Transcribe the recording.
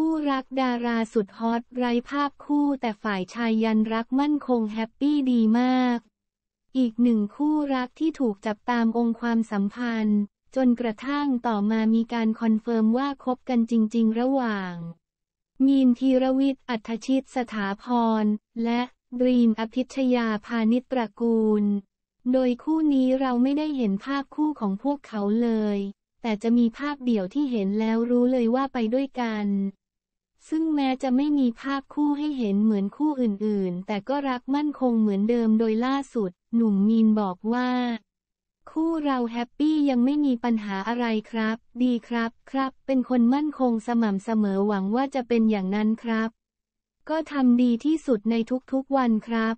คู่รักดาราสุดฮอตไร้ภาพคู่แต่ฝ่ายชายยันรักมั่นคงแฮปปี้ดีมาก อีกหนึ่งคู่รักที่ถูกจับตามองความสัมพันธ์ จนกระทั่งต่อมามีการคอนเฟิร์มว่าคบกันจริงๆระหว่าง มีนธีรวิทย์อัธชิตสถาพร และดรีมอภิชยาพาณิชตระกูล โดยคู่นี้เราไม่ได้เห็นภาพคู่ของพวกเขาเลย แต่จะมีภาพเดี่ยวที่เห็นแล้วรู้เลยว่าไปด้วยกันซึ่งแม้จะไม่มีภาพคู่ให้เห็นเหมือนคู่อื่นๆ แต่ก็รักมั่นคงเหมือนเดิมโดยล่าสุด หนุ่มมีนบอกว่า คู่เราแฮปปี้ยังไม่มีปัญหาอะไรครับ ดีครับครับ เป็นคนมั่นคงสม่ำเสมอหวังว่าจะเป็นอย่างนั้นครับ ก็ทำดีที่สุดในทุกๆวันครับ